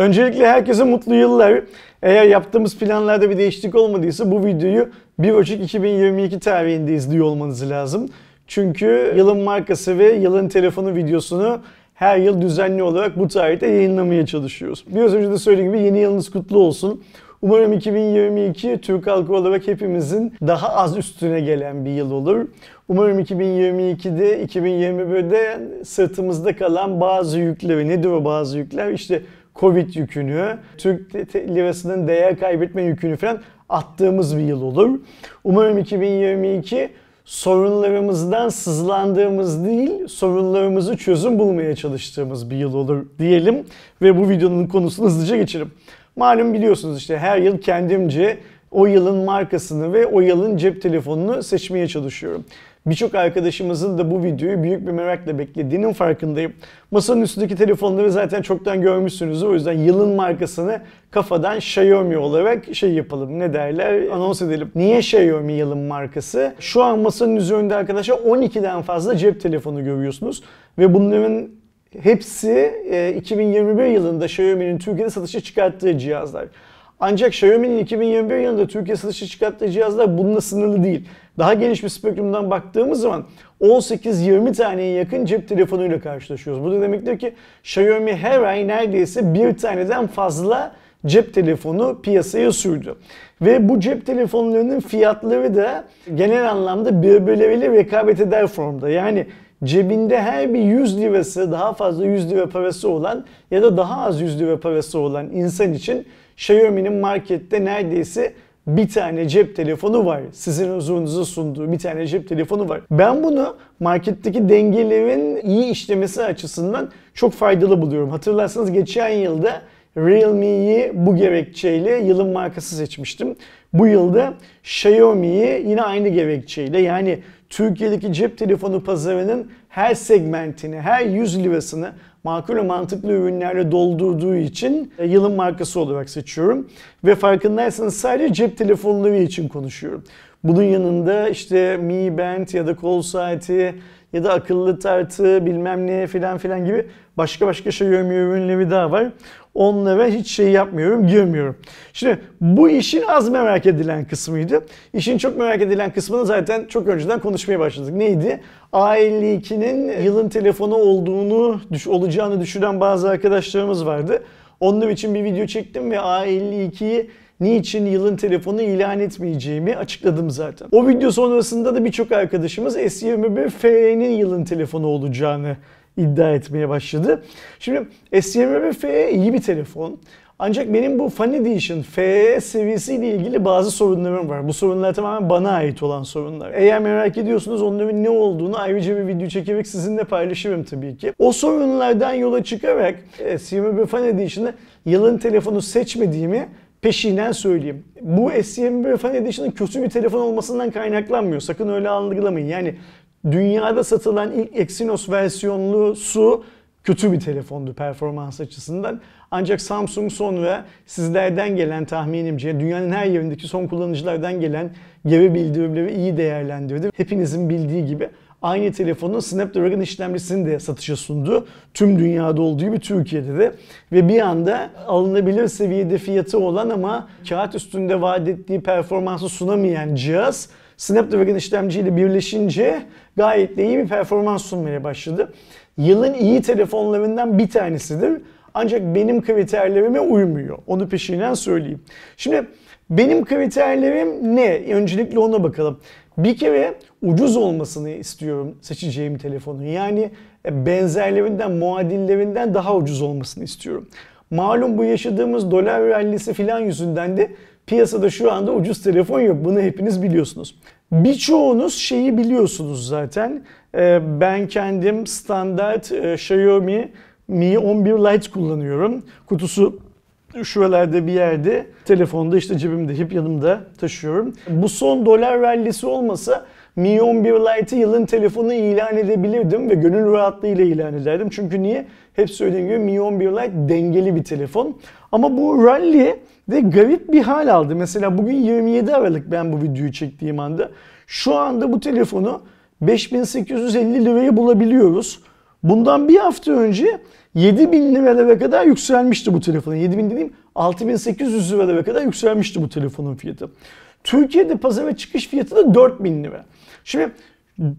Öncelikle herkese mutlu yıllar. Eğer yaptığımız planlarda bir değişiklik olmadıysa bu videoyu 1 Ocak 2022 tarihinde izliyor olmanız lazım. Çünkü yılın markası ve yılın telefonu videosunu her yıl düzenli olarak bu tarihte yayınlamaya çalışıyoruz. Biraz önce de söylediğim gibi yeni yılınız kutlu olsun. Umarım 2022 Türk halkı olarak hepimizin daha az üstüne gelen bir yıl olur. Umarım 2022'de, 2021'de sırtımızda kalan bazı yükler ve nedir o bazı yükler? İşte Covid yükünü, Türk lirasının değer kaybetme yükünü falan attığımız bir yıl olur. Umarım 2022 sorunlarımızdan sızlandığımız değil, sorunlarımızı çözüm bulmaya çalıştığımız bir yıl olur diyelim ve bu videonun konusunu hızlıca geçelim. Malum biliyorsunuz işte her yıl kendimce o yılın markasını ve o yılın cep telefonunu seçmeye çalışıyorum. Birçok arkadaşımızın da bu videoyu büyük bir merakla beklediğinin farkındayım. Masanın üstündeki telefonları zaten çoktan görmüşsünüz. O yüzden yılın markasını kafadan Xiaomi olarak şey yapalım ne derler anons edelim. Niye Xiaomi yılın markası? Şu an masanın üzerinde arkadaşlar 12'den fazla cep telefonu görüyorsunuz. Ve bunların hepsi 2021 e, yılında Xiaomi'nin Türkiye'de satışa çıkarttığı cihazlar. Ancak Xiaomi'nin 2021 yılında Türkiye satışa çıkarttığı cihazlar bununla sınırlı değil. Daha geniş bir spektrumdan baktığımız zaman 18-20 taneye yakın cep telefonuyla karşılaşıyoruz. Bu da demektir ki Xiaomi her ay neredeyse bir taneden fazla cep telefonu piyasaya sürdü. Ve bu cep telefonlarının fiyatları da genel anlamda birbirleriyle rekabet eder formda. Yani cebinde her bir 100 lirası daha fazla 100 lira parası olan ya da daha az 100 lira parası olan insan için Xiaomi'nin markette neredeyse bir tane cep telefonu var. Sizin huzurunuza sunduğu bir tane cep telefonu var. Ben bunu marketteki dengelerin iyi işlemesi açısından çok faydalı buluyorum. Hatırlarsanız geçen yılda Realme'yi bu gerekçeyle yılın markası seçmiştim. Bu yılda Xiaomi'yi yine aynı gerekçeyle yani Türkiye'deki cep telefonu pazarının her segmentini, her 100 lirasını makul ve mantıklı ürünlerle doldurduğu için e, yılın markası olarak seçiyorum. Ve farkındaysanız sadece cep telefonları için konuşuyorum. Bunun yanında işte Mi Band ya da kol saati ya da akıllı tartı bilmem ne filan filan gibi başka başka şey ürünleri daha var. Onunla ben hiç şey yapmıyorum, girmiyorum. Şimdi bu işin az merak edilen kısmıydı. İşin çok merak edilen kısmını zaten çok önceden konuşmaya başladık. Neydi? A52'nin yılın telefonu olduğunu, olacağını düşünen bazı arkadaşlarımız vardı. Onun için bir video çektim ve A52'yi niçin yılın telefonu ilan etmeyeceğimi açıkladım zaten. O video sonrasında da birçok arkadaşımız S21 FE'nin yılın telefonu olacağını iddia etmeye başladı. Şimdi S21 FE iyi bir telefon. Ancak benim bu Fan Edition FE seviyesiyle ilgili bazı sorunlarım var. Bu sorunlar tamamen bana ait olan sorunlar. Eğer merak ediyorsunuz onların ne olduğunu ayrıca bir video çekerek sizinle paylaşırım tabii ki. O sorunlardan yola çıkarak e, S21 Fan Edition'ı yılın telefonu seçmediğimi Peşinden söyleyeyim. Bu S21 Fan Edition'ın kötü bir telefon olmasından kaynaklanmıyor. Sakın öyle algılamayın. Yani dünyada satılan ilk Exynos versiyonlu su kötü bir telefondu performans açısından. Ancak Samsung son ve sizlerden gelen tahminimce dünyanın her yerindeki son kullanıcılardan gelen geri bildirimleri iyi değerlendirdi. Hepinizin bildiği gibi aynı telefonun Snapdragon işlemcisini de satışa sundu. Tüm dünyada olduğu gibi Türkiye'de de. Ve bir anda alınabilir seviyede fiyatı olan ama kağıt üstünde vaat ettiği performansı sunamayan cihaz Snapdragon işlemciyle birleşince gayet de iyi bir performans sunmaya başladı. Yılın iyi telefonlarından bir tanesidir. Ancak benim kriterlerime uymuyor. Onu peşinden söyleyeyim. Şimdi benim kriterlerim ne? Öncelikle ona bakalım. Bir kere ucuz olmasını istiyorum seçeceğim telefonun. Yani e, benzerlerinden, muadillerinden daha ucuz olmasını istiyorum. Malum bu yaşadığımız dolar rallisi filan yüzünden de piyasada şu anda ucuz telefon yok. Bunu hepiniz biliyorsunuz. Birçoğunuz şeyi biliyorsunuz zaten. E, ben kendim standart e, Xiaomi Mi 11 Lite kullanıyorum. Kutusu şuralarda bir yerde telefonda işte cebimde hep yanımda taşıyorum. Bu son dolar rallisi olmasa Mi 11 Lite'ı yılın telefonu ilan edebilirdim ve gönül rahatlığıyla ilan ederdim. Çünkü niye? Hep söylediğim gibi Mi 11 Lite dengeli bir telefon. Ama bu rally de garip bir hal aldı. Mesela bugün 27 Aralık ben bu videoyu çektiğim anda. Şu anda bu telefonu 5850 liraya bulabiliyoruz. Bundan bir hafta önce 7000 liraya kadar yükselmişti bu telefonun. 7000 dediğim 6800 liraya kadar yükselmişti bu telefonun fiyatı. Türkiye'de pazara çıkış fiyatı da 4000 lira. Şimdi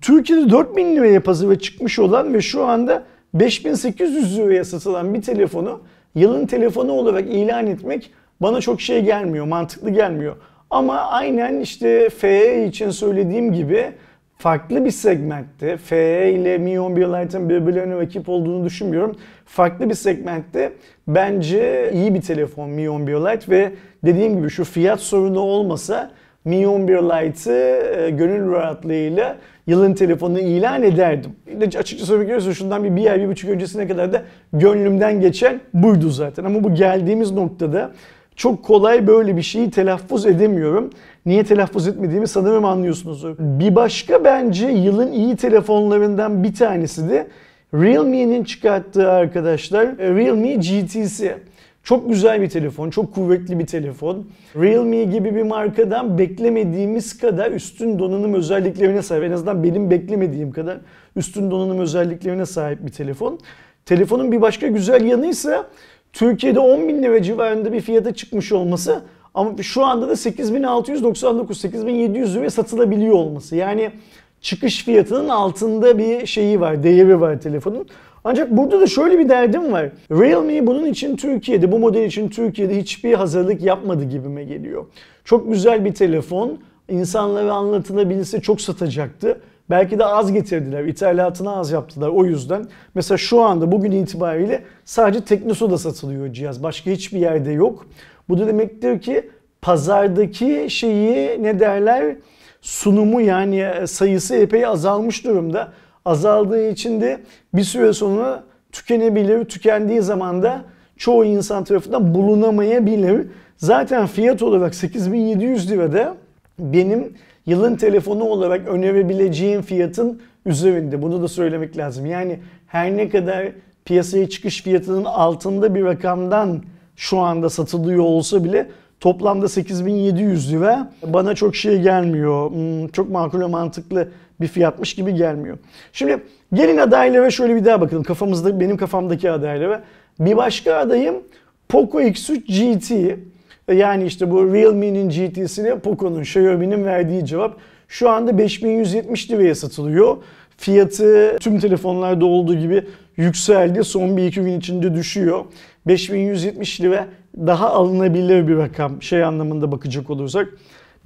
Türkiye'de 4000 liraya pazara çıkmış olan ve şu anda 5800 liraya satılan bir telefonu yılın telefonu olarak ilan etmek bana çok şey gelmiyor, mantıklı gelmiyor. Ama aynen işte FE için söylediğim gibi farklı bir segmentte FE ile Mi 11 Lite'ın birbirlerine rakip olduğunu düşünmüyorum. Farklı bir segmentte bence iyi bir telefon Mi 11 Lite ve dediğim gibi şu fiyat sorunu olmasa Mi 11 Lite'ı e, gönül rahatlığıyla yılın telefonu ilan ederdim. Açıkça söylemek gerekirse şundan bir, bir ay, bir buçuk öncesine kadar da gönlümden geçen buydu zaten. Ama bu geldiğimiz noktada çok kolay böyle bir şeyi telaffuz edemiyorum. Niye telaffuz etmediğimi sanırım anlıyorsunuz. Bir başka bence yılın iyi telefonlarından bir tanesi de Realme'nin çıkarttığı arkadaşlar e, Realme GT'si. Çok güzel bir telefon, çok kuvvetli bir telefon. Realme gibi bir markadan beklemediğimiz kadar üstün donanım özelliklerine sahip. En azından benim beklemediğim kadar üstün donanım özelliklerine sahip bir telefon. Telefonun bir başka güzel yanı ise Türkiye'de 10 bin lira civarında bir fiyata çıkmış olması ama şu anda da 8699 8700 liraya satılabiliyor olması. Yani çıkış fiyatının altında bir şeyi var, değeri var telefonun. Ancak burada da şöyle bir derdim var. Realme bunun için Türkiye'de, bu model için Türkiye'de hiçbir hazırlık yapmadı gibime geliyor. Çok güzel bir telefon, insanlara anlatılabilse çok satacaktı. Belki de az getirdiler, ithalatını az yaptılar o yüzden. Mesela şu anda bugün itibariyle sadece Teknosu'da satılıyor cihaz. Başka hiçbir yerde yok. Bu da demektir ki pazardaki şeyi ne derler sunumu yani e, sayısı epey azalmış durumda. Azaldığı için de bir süre sonra tükenebilir. Tükendiği zaman da çoğu insan tarafından bulunamayabilir. Zaten fiyat olarak 8700 lirada benim yılın telefonu olarak önerebileceğin fiyatın üzerinde. Bunu da söylemek lazım. Yani her ne kadar piyasaya çıkış fiyatının altında bir rakamdan şu anda satılıyor olsa bile toplamda 8700 lira bana çok şey gelmiyor. Hmm, çok makul ve mantıklı bir fiyatmış gibi gelmiyor. Şimdi gelin adaylara şöyle bir daha bakalım. Kafamızda benim kafamdaki adaylara. Bir başka adayım Poco X3 GT. E, yani işte bu Realme'nin GT'sine Poco'nun, Xiaomi'nin verdiği cevap şu anda 5170 liraya satılıyor. Fiyatı tüm telefonlarda olduğu gibi yükseldi. Son bir iki gün içinde düşüyor. 5170 lira daha alınabilir bir rakam şey anlamında bakacak olursak.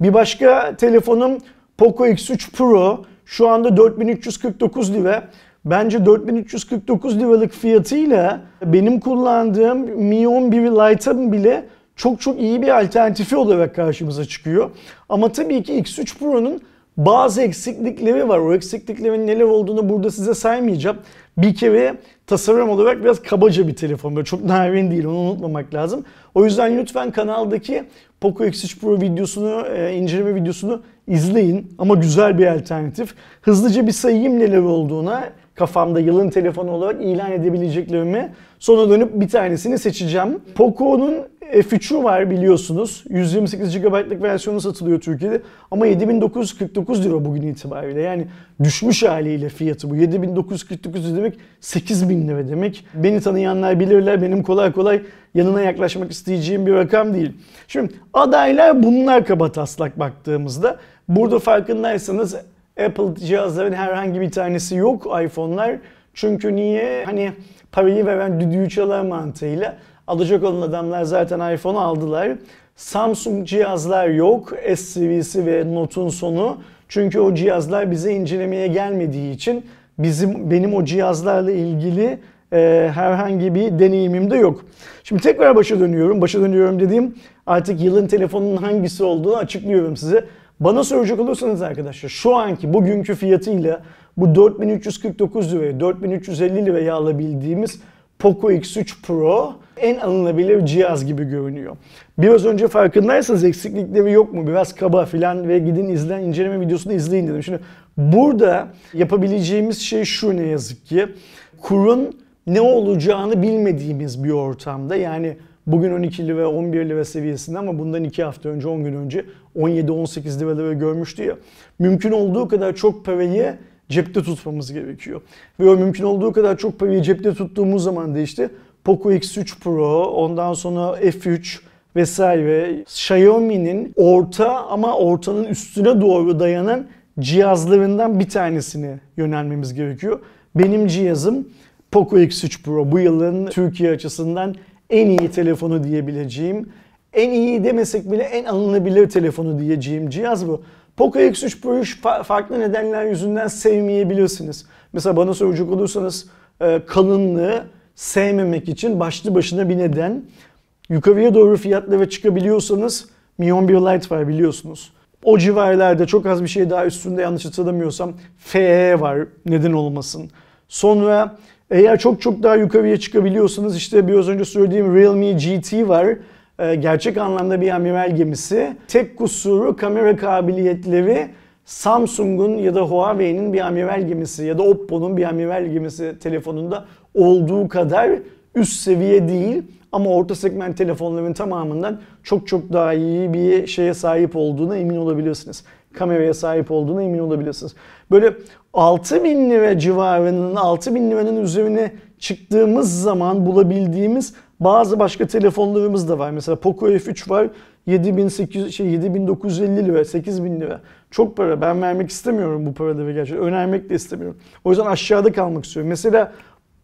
Bir başka telefonum Poco X3 Pro. Şu anda 4349 lira. Bence 4349 liralık fiyatıyla benim kullandığım Mi 11 Lite'a bile çok çok iyi bir alternatifi olarak karşımıza çıkıyor. Ama tabii ki X3 Pro'nun bazı eksiklikleri var. O eksikliklerin neler olduğunu burada size saymayacağım. Bir kere tasarım olarak biraz kabaca bir telefon. Böyle çok narin değil onu unutmamak lazım. O yüzden lütfen kanaldaki Poco X3 Pro videosunu, e, inceleme videosunu izleyin. Ama güzel bir alternatif. Hızlıca bir sayayım neler olduğuna kafamda yılın telefonu olarak ilan edebileceklerimi sona dönüp bir tanesini seçeceğim. Poco'nun F3'ü var biliyorsunuz. 128 GB'lık versiyonu satılıyor Türkiye'de. Ama 7949 lira bugün itibariyle. Yani düşmüş haliyle fiyatı bu. 7949 demek 8000 lira demek. Beni tanıyanlar bilirler benim kolay kolay yanına yaklaşmak isteyeceğim bir rakam değil. Şimdi adaylar bunlar kaba taslak baktığımızda. Burada farkındaysanız Apple cihazların herhangi bir tanesi yok iPhone'lar. Çünkü niye? Hani parayı veren düdüğü çalar mantığıyla alacak olan adamlar zaten iPhone aldılar. Samsung cihazlar yok. S serisi ve Note'un sonu. Çünkü o cihazlar bize incelemeye gelmediği için bizim benim o cihazlarla ilgili e, herhangi bir deneyimim de yok. Şimdi tekrar başa dönüyorum. Başa dönüyorum dediğim artık yılın telefonunun hangisi olduğunu açıklıyorum size. Bana soracak olursanız arkadaşlar şu anki bugünkü fiyatıyla bu 4349 liraya 4350 liraya alabildiğimiz Poco X3 Pro en alınabilir cihaz gibi görünüyor. Biraz önce farkındaysanız eksiklikleri yok mu biraz kaba filan ve gidin izlen inceleme videosunu izleyin dedim. Şimdi burada yapabileceğimiz şey şu ne yazık ki kurun ne olacağını bilmediğimiz bir ortamda yani Bugün 12 lira ve 11 ve seviyesinde ama bundan 2 hafta önce 10 gün önce 17-18 liraları görmüştü ya. Mümkün olduğu kadar çok parayı cepte tutmamız gerekiyor. Ve o mümkün olduğu kadar çok parayı cepte tuttuğumuz zaman da işte Poco X3 Pro, ondan sonra F3 vesaire Xiaomi'nin orta ama ortanın üstüne doğru dayanan cihazlarından bir tanesini yönelmemiz gerekiyor. Benim cihazım Poco X3 Pro bu yılın Türkiye açısından en iyi telefonu diyebileceğim, en iyi demesek bile en alınabilir telefonu diyeceğim cihaz bu. Poco X3 Pro'yu farklı nedenler yüzünden sevmeyebilirsiniz. Mesela bana soracak olursanız e, kalınlığı sevmemek için başlı başına bir neden. Yukarıya doğru fiyatlara çıkabiliyorsanız Mi 11 Lite var biliyorsunuz. O civarlarda çok az bir şey daha üstünde yanlış hatırlamıyorsam FE var neden olmasın. Sonra eğer çok çok daha yukarıya çıkabiliyorsanız işte biraz önce söylediğim Realme GT var. Ee, gerçek anlamda bir amiral gemisi. Tek kusuru kamera kabiliyetleri Samsung'un ya da Huawei'nin bir amiral gemisi ya da Oppo'nun bir amiral gemisi telefonunda olduğu kadar üst seviye değil. Ama orta segment telefonların tamamından çok çok daha iyi bir şeye sahip olduğuna emin olabilirsiniz. Kameraya sahip olduğuna emin olabilirsiniz. Böyle 6000 lira civarının 6000 liranın üzerine çıktığımız zaman bulabildiğimiz bazı başka telefonlarımız da var. Mesela Poco F3 var. 7800 şey 7950 lira, 8000 lira. Çok para. Ben vermek istemiyorum bu paraları gerçekten. Önermek de istemiyorum. O yüzden aşağıda kalmak istiyorum. Mesela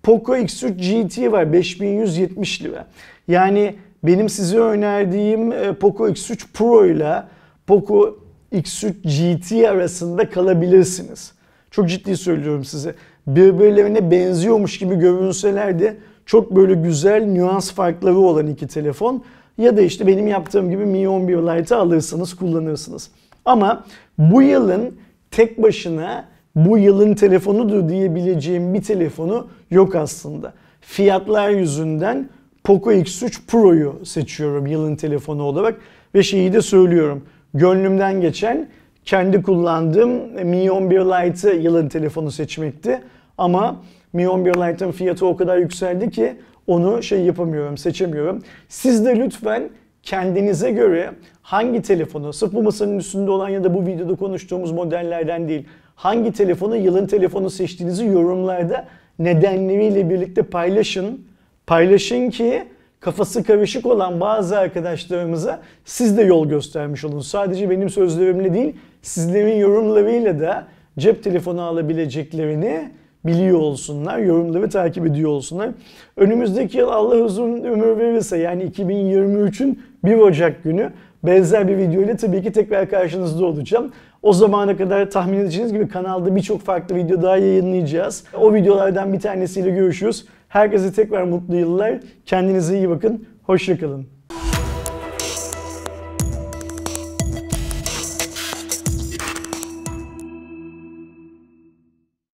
Poco X3 GT var 5170 lira. Yani benim size önerdiğim e, Poco X3 Pro ile Poco X3 GT arasında kalabilirsiniz. Çok ciddi söylüyorum size. Birbirlerine benziyormuş gibi görünseler de çok böyle güzel nüans farkları olan iki telefon. Ya da işte benim yaptığım gibi Mi 11 Lite'ı alırsanız kullanırsınız. Ama bu yılın tek başına bu yılın telefonudur diyebileceğim bir telefonu yok aslında. Fiyatlar yüzünden Poco X3 Pro'yu seçiyorum yılın telefonu olarak ve şeyi de söylüyorum. Gönlümden geçen kendi kullandığım Mi 11 Lite'ı yılın telefonu seçmekti. Ama Mi 11 Lite'ın fiyatı o kadar yükseldi ki onu şey yapamıyorum, seçemiyorum. Siz de lütfen kendinize göre hangi telefonu, sırf bu masanın üstünde olan ya da bu videoda konuştuğumuz modellerden değil, hangi telefonu, yılın telefonu seçtiğinizi yorumlarda nedenleriyle birlikte paylaşın. Paylaşın ki kafası karışık olan bazı arkadaşlarımıza siz de yol göstermiş olun. Sadece benim sözlerimle değil, sizlerin yorumlarıyla da cep telefonu alabileceklerini biliyor olsunlar, yorumları takip ediyor olsunlar. Önümüzdeki yıl Allah uzun ömür verirse yani 2023'ün 1 Ocak günü benzer bir video ile tabii ki tekrar karşınızda olacağım. O zamana kadar tahmin edeceğiniz gibi kanalda birçok farklı video daha yayınlayacağız. O videolardan bir tanesiyle görüşürüz. Herkese tekrar mutlu yıllar. Kendinize iyi bakın. Hoşçakalın.